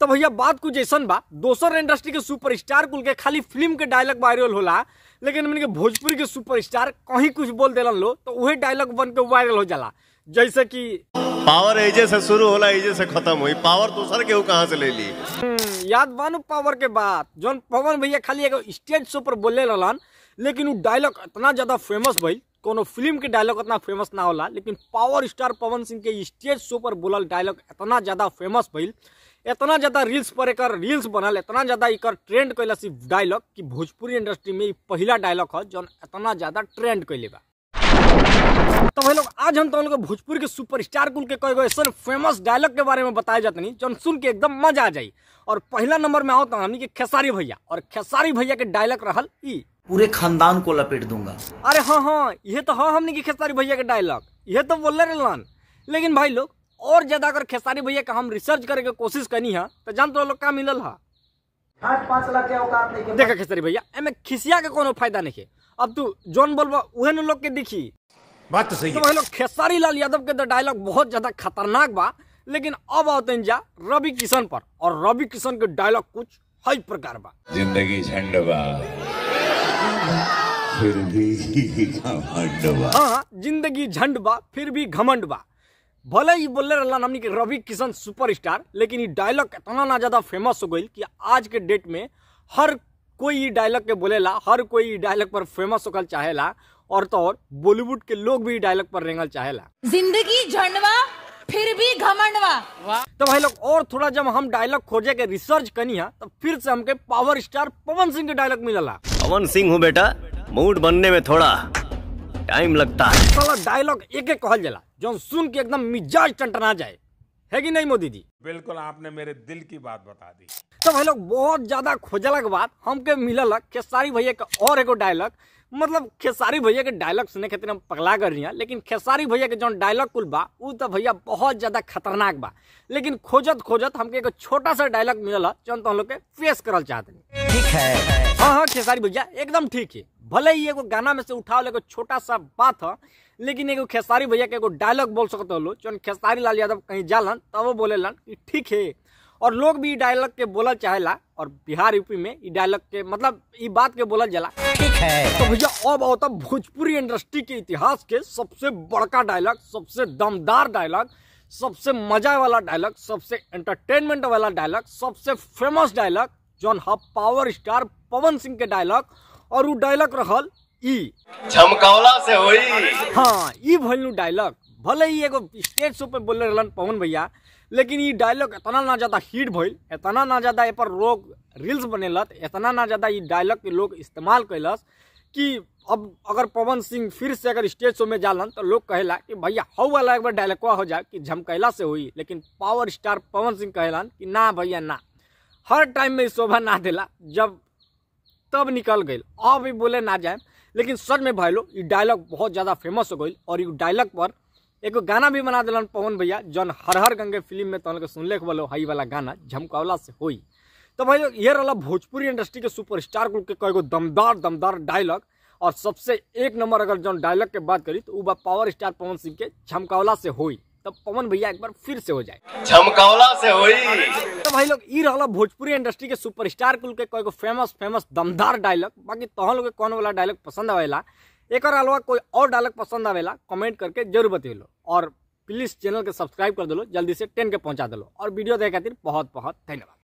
तो भैया बात कुछ ऐसा बा दोसर इंडस्ट्री के सुपरस्टार कुल के खाली फिल्म के डायलॉग वायरल होला लेकिन के भोजपुरी के सुपरस्टार कहीं कुछ बोल दिलन लो तो वही डायलॉग बन के वायरल हो जाला जैसे कि पावर एजे से शुरू होला एजे से खत्म हुई पावर दूसर के कहाँ से ले ली हम्म, याद बानू पावर के बात जो पवन भैया खाली एगो स्टेज शो पर बोले रहन लेकिन वो डायलॉग इतना ज्यादा फेमस भाई कोनो फिल्म के डायलॉग इतना फेमस ना होला लेकिन पावर स्टार पवन सिंह के स्टेज शो पर बोलल डायलॉग इतना ज्यादा फेमस भइल इतना ज़्यादा रील्स पर एक रील्स बनल इतना ज़्यादा एक ट्रेंड कैल डायलॉग कि भोजपुरी इंडस्ट्री में पहला डायलॉग है जो इतना ज़्यादा ट्रेंड कैले बा तो भाई लोग आज हम तुम तो लोग भोजपुर के सुपर स्टार कुल के कई ऐसा फेमस डायलॉग के बारे में बताया जाते नहीं जो सुन के एकदम मजा आ जाए और पहला नंबर में आओ तो हमनी के खेसारी भैया और खेसारी भैया के डायलॉग रहल ई पूरे खानदान को लपेट दूंगा अरे हाँ हाँ ये तो हाँ हमने की खेसारी भैया के डायलॉग ये तो बोल रहे लेकिन भाई लोग और ज्यादा अगर खेसारी भैया का हम रिसर्च करे के कोशिश करनी है तो जान तो लोग का मिलल है आठ देखा खेसारी भैया एमे खिसिया के कोनो फायदा नहीं है अब तू जोन बोलबा वह न लोग के दिखी बात तो सही तो है तो खेसारी लाल यादव के डायलॉग तो बहुत ज्यादा खतरनाक बा लेकिन अब औतन तो जा रवि किशन पर और रवि किशन के डायलॉग कुछ हई प्रकार बा जिंदगी झंडवा फिर भी घमंड बा हाँ, हाँ जिंदगी झंड बा फिर भी घमंड बा भले ही बोल रहा नामनी रवि किशन सुपरस्टार लेकिन ये डायलॉग इतना ना ज़्यादा फेमस हो गई कि आज के डेट में हर कोई ये डायलॉग के बोलेला हर कोई डायलॉग पर फेमस होकर चाहेला और तो और बॉलीवुड के लोग भी डायलॉग पर रेंगल चाहेला जिंदगी झंडवा फिर भी घमंडवा तो भाई लोग और थोड़ा जब हम डायलॉग खोजे के रिसर्च करनी है तो फिर से हमके पावर स्टार पवन सिंह के डायलॉग मिलला पवन सिंह हूँ बेटा मूड बनने में थोड़ा टाइम लगता है डायलॉग एक एक कहल जला जो सुन के एकदम मिजाज टंटना जाए है कि नहीं मोदी जी बिल्कुल आपने मेरे दिल की बात बता दी तो भाई लोग बहुत ज्यादा खोजलक बात हमके मिलल खेसारी भैया के और एगो डायलॉग मतलब खेसारी भैया के डायलॉग सुने खातिर हम पगला कर रही हैं लेकिन खेसारी भैया के जो डायलॉग कुल बा उ तो भैया बहुत ज्यादा खतरनाक बा लेकिन खोजत खोजत हमके एक छोटा सा डायलॉग मिलल जो तो हम लोग के फेस करल चाहते ठीक है हाँ हाँ खेसारी भैया एकदम ठीक है भले ही एगो गाना में से उठाओ एगो छोटा सा बात है लेकिन एगो खेसारी भैया के एगो डायलॉग बोल सकते हो लोग जौन खेसारी लाल यादव कहीं जालन तब वो बोले लन कि ठीक है और लोग भी डायलॉग के बोला चाहेला और बिहार यूपी में ये डायलॉग के मतलब ये बात के बोला जला ठीक है तो भैया अब आओ तो भोजपुरी इंडस्ट्री के इतिहास के सबसे बड़का डायलॉग सबसे दमदार डायलॉग सबसे मजा वाला डायलॉग सबसे एंटरटेनमेंट वाला डायलॉग सबसे फेमस डायलॉग जौन हाँ पावर स्टार पवन सिंह के डायलॉग और डायलॉग रहल ई झमकौला से होई हाँ ई डायलॉग भले ही एगो स्टेज शो पे बोल रहलन पवन भैया लेकिन ये डायलॉग इतना ना ज़्यादा हिट भइल इतना ना ज़्यादा ए पर लोग रील्स बनेलत इतना ना ज़्यादा ये डायलॉग के लोग इस्तेमाल कैलस कि अब अगर पवन सिंह फिर से अगर स्टेज शो में जालन तो लोग कहला कि भैया हौ वाला एक बार डायलॉगवा हो जाए कि झमकैला से हुई लेकिन पावर स्टार पवन सिंह कहलन कि ना भैया ना हर टाइम में शोभा ना दिला जब तब निकल गई अब भी बोले ना जाए लेकिन सच में भाई लोग डायलॉग बहुत ज़्यादा फेमस हो गई और ये डायलॉग पर एगो गाना भी बना दिलन पवन भैया जन हर हर गंगे फिल्म में तहन के सुनले बोलो हाई वाला गाना झमकावला से हो तो भाई ये रहा भोजपुरी इंडस्ट्री के सुपरस्टार ग्रुप के कई दमदार दमदार डायलॉग और सबसे एक नंबर अगर जो डायलॉग के बात करी तो वह पावर स्टार पवन सिंह के झमकावला से होई तो पवन भैया एक बार फिर से हो जाए झमकौला से होई तो भाई लोग भोजपुरी इंडस्ट्री के सुपरस्टार कुल के कोई फेमस फेमस दमदार डायलॉग बाकी तह लोग कौन वाला डायलॉग पसंद आवेला एक अलावा कोई और डायलॉग पसंद आवेला कमेंट करके जरूर बतेलो और प्लीज चैनल के सब्सक्राइब कर दिलो जल्दी से टेन के पहुंचा दिलो और वीडियो देखे खातिर बहुत बहुत धन्यवाद